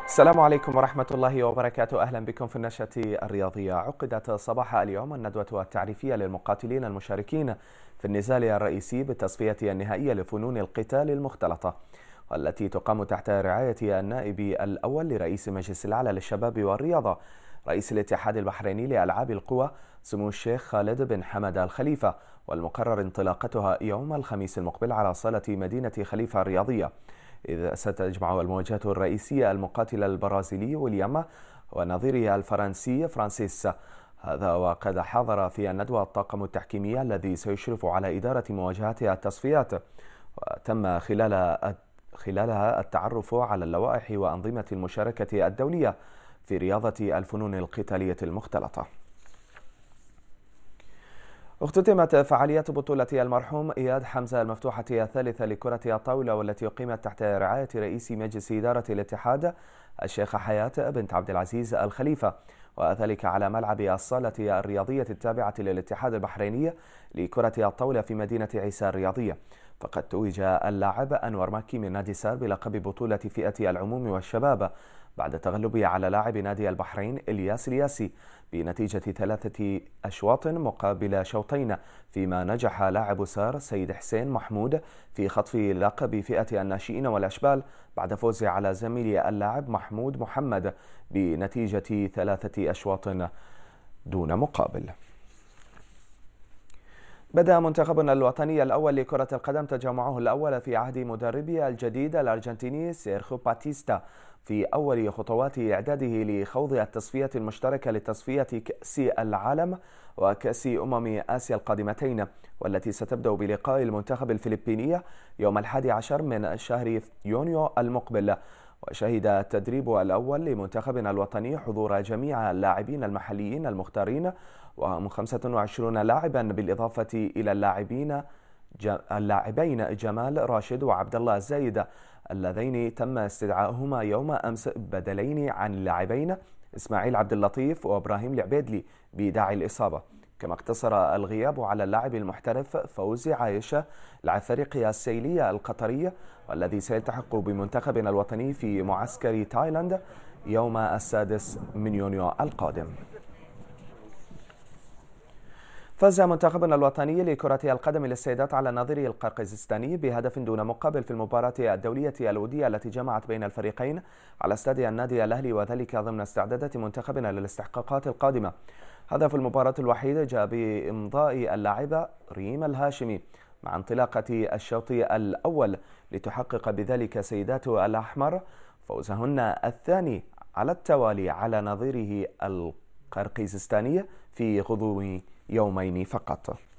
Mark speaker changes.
Speaker 1: السلام عليكم ورحمة الله وبركاته أهلا بكم في النشرة الرياضية عقدت صباح اليوم الندوة التعريفية للمقاتلين المشاركين في النزال الرئيسي بالتصفية النهائية لفنون القتال المختلطة والتي تقام تحت رعاية النائب الأول لرئيس مجلس الأعلى للشباب والرياضة رئيس الاتحاد البحريني لألعاب القوى سمو الشيخ خالد بن حمد الخليفة والمقرر انطلاقتها يوم الخميس المقبل على صالة مدينة خليفة الرياضية إذ ستجمع المواجهة الرئيسية المقاتل البرازيلي وليام ونظيره الفرنسي فرانسيس هذا وقد حضر في الندوة الطاقم التحكيمي الذي سيشرف على إدارة مواجهات التصفيات وتم خلال خلالها التعرف على اللوائح وأنظمة المشاركة الدولية في رياضة الفنون القتالية المختلطة اختتمت فعاليات بطولة المرحوم إياد حمزة المفتوحة الثالثة لكرة الطاولة والتي أقيمت تحت رعاية رئيس مجلس إدارة الاتحاد الشيخ حياة بنت عبد العزيز الخليفة وذلك على ملعب الصالة الرياضية التابعة للاتحاد البحريني لكرة الطاولة في مدينة عيسى الرياضية فقد توج اللاعب أنور مكي من نادي سار بلقب بطولة فئة العموم والشباب بعد تغلبه على لاعب نادي البحرين إلياس الياسي بنتيجة ثلاثة أشواط مقابل شوطين فيما نجح لاعب سار سيد حسين محمود في خطف لقب فئة الناشئين والأشبال بعد فوزه على زميل اللاعب محمود محمد بنتيجة ثلاثة أشواط دون مقابل بدأ منتخبنا الوطني الأول لكرة القدم تجمعه الأول في عهد مدربه الجديد الأرجنتيني سيرخو باتيستا في أول خطوات إعداده لخوض التصفية المشتركة لتصفية كأس العالم وكأس أمم آسيا القادمتين والتي ستبدأ بلقاء المنتخب الفلبيني يوم الحادي عشر من شهر يونيو المقبل وشهد التدريب الأول لمنتخبنا الوطني حضور جميع اللاعبين المحليين المختارين وهم 25 لاعبا بالإضافة إلى اللاعبين اللاعبين جمال راشد وعبد الله الزايد اللذين تم استدعائهما يوم أمس بدلين عن اللاعبين إسماعيل عبد اللطيف وإبراهيم العبيدلي بداعي الإصابة كما اقتصر الغياب على اللاعب المحترف فوزي عايشة فريق السيلية القطرية والذي سيلتحق بمنتخبنا الوطني في معسكر تايلاند يوم السادس من يونيو القادم فاز منتخبنا الوطني لكرة القدم للسيدات على نظيره القرقيزستاني بهدف دون مقابل في المباراة الدولية الودية التي جمعت بين الفريقين على استاد النادي الأهلي وذلك ضمن استعدادات منتخبنا للاستحقاقات القادمة هدف المباراة الوحيد جاء بإمضاء اللاعبة ريم الهاشمي مع انطلاقة الشوط الأول لتحقق بذلك سيدات الأحمر فوزهن الثاني على التوالي على نظيره القرقيزستاني قرقيزستانية في غضون يومين فقط